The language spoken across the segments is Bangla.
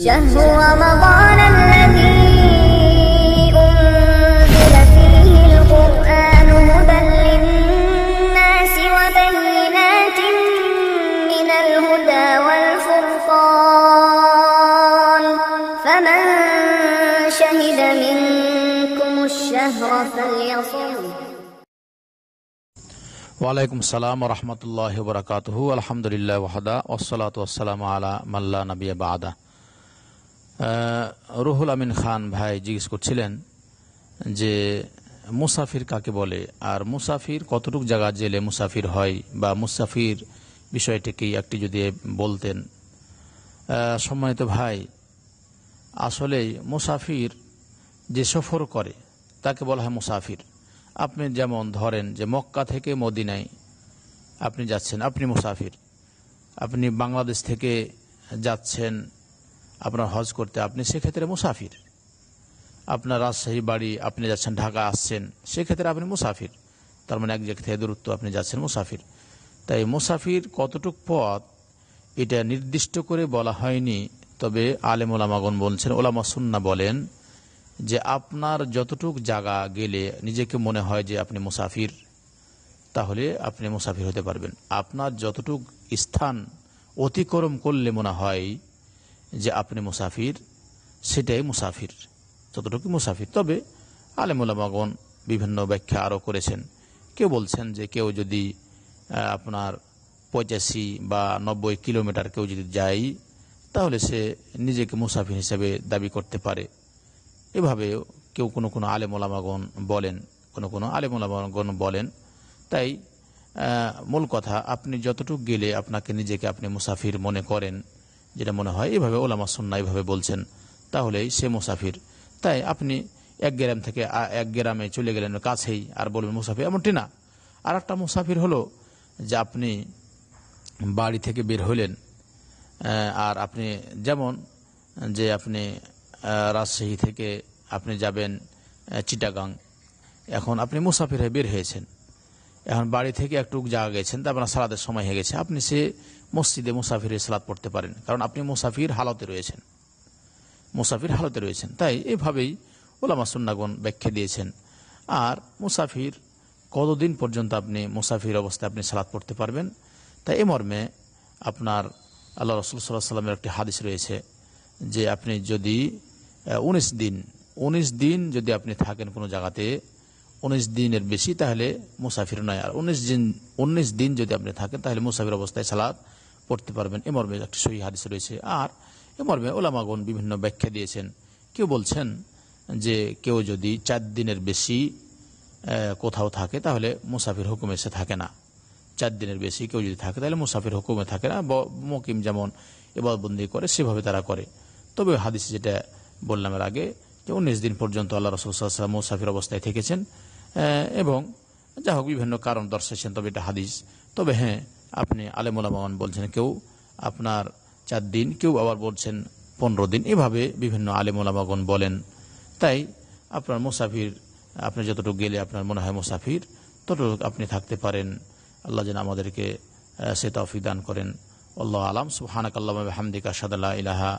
شهر رمضان الذي أنزل فيه القرآن هدى للناس وبينات من الهدى والفرقان فمن شهد منكم الشهر فليصم وعليكم السلام ورحمة الله وبركاته الحمد لله وحدہ والصلاة والسلام على من لا نبي بعده রুহুল আমিন খান ভাই জিজ্ঞেস করছিলেন যে মুসাফির কাকে বলে আর মুসাফির কতটুক জায়গা জেলে মুসাফির হয় বা মুসাফির বিষয়টিকে একটি যদি বলতেন সম্মানিত ভাই আসলেই মুসাফির যে সফর করে তাকে বলা হয় মুসাফির আপনি যেমন ধরেন যে মক্কা থেকে মদিনায় আপনি যাচ্ছেন আপনি মুসাফির আপনি বাংলাদেশ থেকে যাচ্ছেন আপনার হজ করতে আপনি সেক্ষেত্রে মুসাফির আপনার রাজশাহী বাড়ি আপনি যাচ্ছেন ঢাকা আসছেন সেক্ষেত্রে আপনি মুসাফির তার মানে এক জায়গা থেকে দূরত্ব আপনি যাচ্ছেন মুসাফির তাই মুসাফির কতটুক পথ এটা নির্দিষ্ট করে বলা হয়নি তবে আলেম ওলামাগন বলছেন ওলামা সুন্না বলেন যে আপনার যতটুক জায়গা গেলে নিজেকে মনে হয় যে আপনি মুসাফির তাহলে আপনি মুসাফির হতে পারবেন আপনার যতটুক স্থান অতিক্রম করলে মনে হয় যে আপনি মুসাফির সেটাই মুসাফির ততটুকু মুসাফির তবে আলেমুলামাগন বিভিন্ন ব্যাখ্যা আরও করেছেন কেউ বলছেন যে কেউ যদি আপনার পঁচাশি বা নব্বই কিলোমিটার কেউ যদি যায় তাহলে সে নিজেকে মুসাফির হিসেবে দাবি করতে পারে এভাবে কেউ কোনো কোনো আলেমুলামাগন বলেন কোনো কোনো আলেমুলামাগন বলেন তাই মূল কথা আপনি যতটুকু গেলে আপনাকে নিজেকে আপনি মুসাফির মনে করেন যেটা মনে হয় এভাবে ওলামা সন্না এভাবে বলছেন তাহলে সে মুসাফির তাই আপনি এক গ্রাম থেকে এক গ্রামে চলে গেলেন কাছেই আর বলবেন মুসাফির এমনটি না আর একটা মুসাফির হলো যে আপনি বাড়ি থেকে বের হলেন আর আপনি যেমন যে আপনি রাজশাহী থেকে আপনি যাবেন চিটাগাং এখন আপনি মুসাফির হয়ে বের হয়েছেন এখন বাড়ি থেকে একটু জায়গা গেছেন তা আপনার সালাদের সময় হয়ে গেছে আপনি সে মসজিদে মুসাফিরে সালাদ পড়তে পারেন কারণ আপনি মুসাফির হালতে রয়েছেন মুসাফির হালতে রয়েছেন তাই এভাবেই ওলামা সুন্নাগণ ব্যাখ্যা দিয়েছেন আর মুসাফির কতদিন পর্যন্ত আপনি মুসাফির অবস্থায় আপনি সালাদ পড়তে পারবেন তাই এ মর্মে আপনার আল্লাহ রসুল সাল্লাহ সাল্লামের একটি হাদিস রয়েছে যে আপনি যদি উনিশ দিন উনিশ দিন যদি আপনি থাকেন কোনো জায়গাতে উনিশ দিনের বেশি তাহলে মুসাফির নয় আর উনিশ দিন উনিশ দিন যদি আপনি থাকেন তাহলে মুসাফির অবস্থায় সালাদ পড়তে পারবেন এ মর্মে একটি সহি হাদিস রয়েছে আর এ মর্মে ওলামাগুন বিভিন্ন ব্যাখ্যা দিয়েছেন কেউ বলছেন যে কেউ যদি চার দিনের বেশি কোথাও থাকে তাহলে মুসাফির হুকুমে সে থাকে না চার দিনের বেশি কেউ যদি থাকে তাহলে মুসাফির হুকুমে থাকে না মকিম যেমন এবাদবন্দি করে সেভাবে তারা করে তবে হাদিস যেটা বললাম এর আগে যে উনিশ দিন পর্যন্ত আল্লাহ রসুল মুসাফির অবস্থায় থেকেছেন এবং যা হোক বিভিন্ন কারণ দর্শাইছেন তবে এটা হাদিস তবে হ্যাঁ আপনি আলেমুলামান বলছেন কেউ আপনার চার দিন কেউ আবার বলছেন পনেরো দিন এভাবে বিভিন্ন আলেমুলামাগণ বলেন তাই আপনার মুসাফির আপনি যতটুকু গেলে আপনার মনে হয় মুসাফির ততটুকু আপনি থাকতে পারেন আল্লাহ যেন আমাদেরকে সে তফিক দান করেন আল্লাহ আলাম সুহানাক আল্লাহ হামদিকা সাদাল্লাহ ইলাহা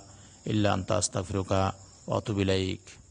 ইল্লা আন্তা আস্তাফিরুকা অতুবিলাইক